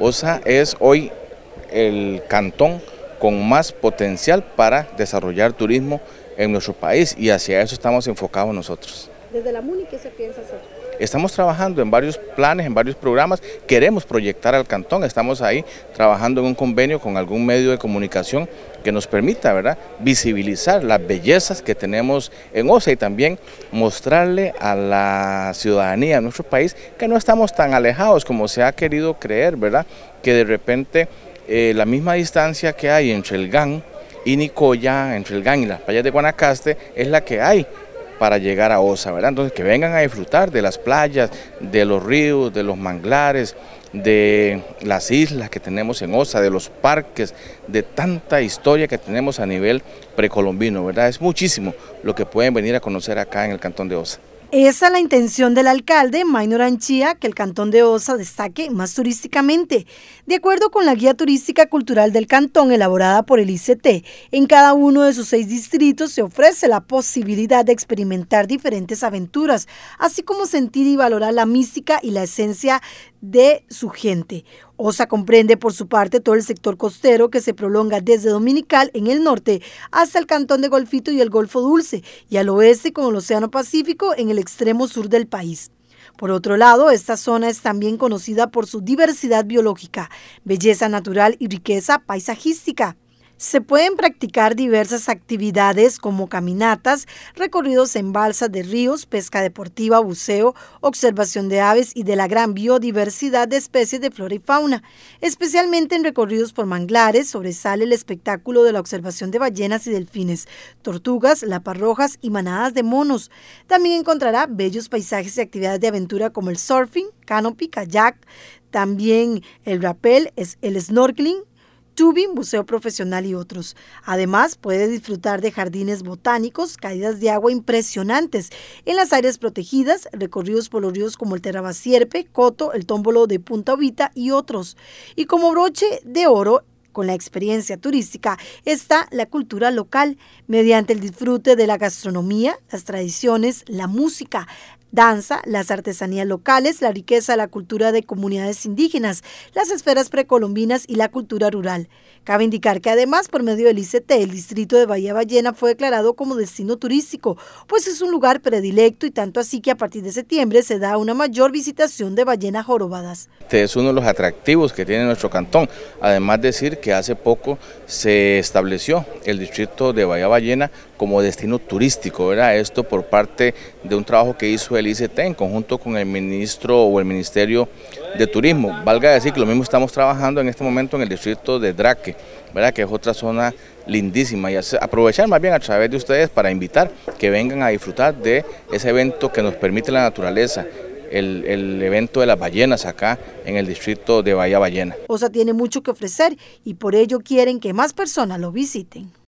OSA es hoy el cantón con más potencial para desarrollar turismo en nuestro país y hacia eso estamos enfocados nosotros. ¿Desde la MUNI qué se piensa hacer? Estamos trabajando en varios planes, en varios programas, queremos proyectar al cantón, estamos ahí trabajando en un convenio con algún medio de comunicación que nos permita ¿verdad? visibilizar las bellezas que tenemos en OSA y también mostrarle a la ciudadanía de nuestro país que no estamos tan alejados como se ha querido creer, ¿verdad? que de repente eh, la misma distancia que hay entre el GAN y Nicoya, entre el GAN y las playas de Guanacaste, es la que hay para llegar a Osa, ¿verdad? Entonces que vengan a disfrutar de las playas, de los ríos, de los manglares, de las islas que tenemos en Osa, de los parques, de tanta historia que tenemos a nivel precolombino, ¿verdad? Es muchísimo lo que pueden venir a conocer acá en el Cantón de Osa. Esa es la intención del alcalde, Maynor Anchía, que el Cantón de Osa destaque más turísticamente. De acuerdo con la Guía Turística Cultural del Cantón elaborada por el ICT, en cada uno de sus seis distritos se ofrece la posibilidad de experimentar diferentes aventuras, así como sentir y valorar la mística y la esencia de su gente. OSA comprende por su parte todo el sector costero que se prolonga desde Dominical en el norte hasta el cantón de Golfito y el Golfo Dulce y al oeste con el Océano Pacífico en el extremo sur del país. Por otro lado, esta zona es también conocida por su diversidad biológica, belleza natural y riqueza paisajística. Se pueden practicar diversas actividades como caminatas, recorridos en balsas de ríos, pesca deportiva, buceo, observación de aves y de la gran biodiversidad de especies de flora y fauna. Especialmente en recorridos por manglares sobresale el espectáculo de la observación de ballenas y delfines, tortugas, laparrojas rojas y manadas de monos. También encontrará bellos paisajes y actividades de aventura como el surfing, canopy, kayak, también el rappel, el snorkeling, tubing, Museo Profesional y otros. Además, puede disfrutar de jardines botánicos, caídas de agua impresionantes en las áreas protegidas, recorridos por los ríos como el Terabasierpe, Coto, el Tómbolo de Punta Obita y otros. Y como broche de oro, con la experiencia turística está la cultura local mediante el disfrute de la gastronomía, las tradiciones, la música, danza, las artesanías locales, la riqueza, la cultura de comunidades indígenas, las esferas precolombinas y la cultura rural. Cabe indicar que además por medio del ICT el distrito de Bahía Ballena fue declarado como destino turístico, pues es un lugar predilecto y tanto así que a partir de septiembre se da una mayor visitación de ballenas jorobadas. Este es uno de los atractivos que tiene nuestro cantón, además decir que hace poco se estableció el distrito de Bahía Ballena como destino turístico, ¿verdad? esto por parte de un trabajo que hizo ICT en conjunto con el ministro o el Ministerio de Turismo. Valga decir que lo mismo estamos trabajando en este momento en el distrito de Draque, ¿verdad? que es otra zona lindísima y aprovechar más bien a través de ustedes para invitar que vengan a disfrutar de ese evento que nos permite la naturaleza, el, el, evento de las ballenas acá en el distrito de Bahía Ballena. OSA tiene mucho que ofrecer y por ello quieren que más personas lo visiten.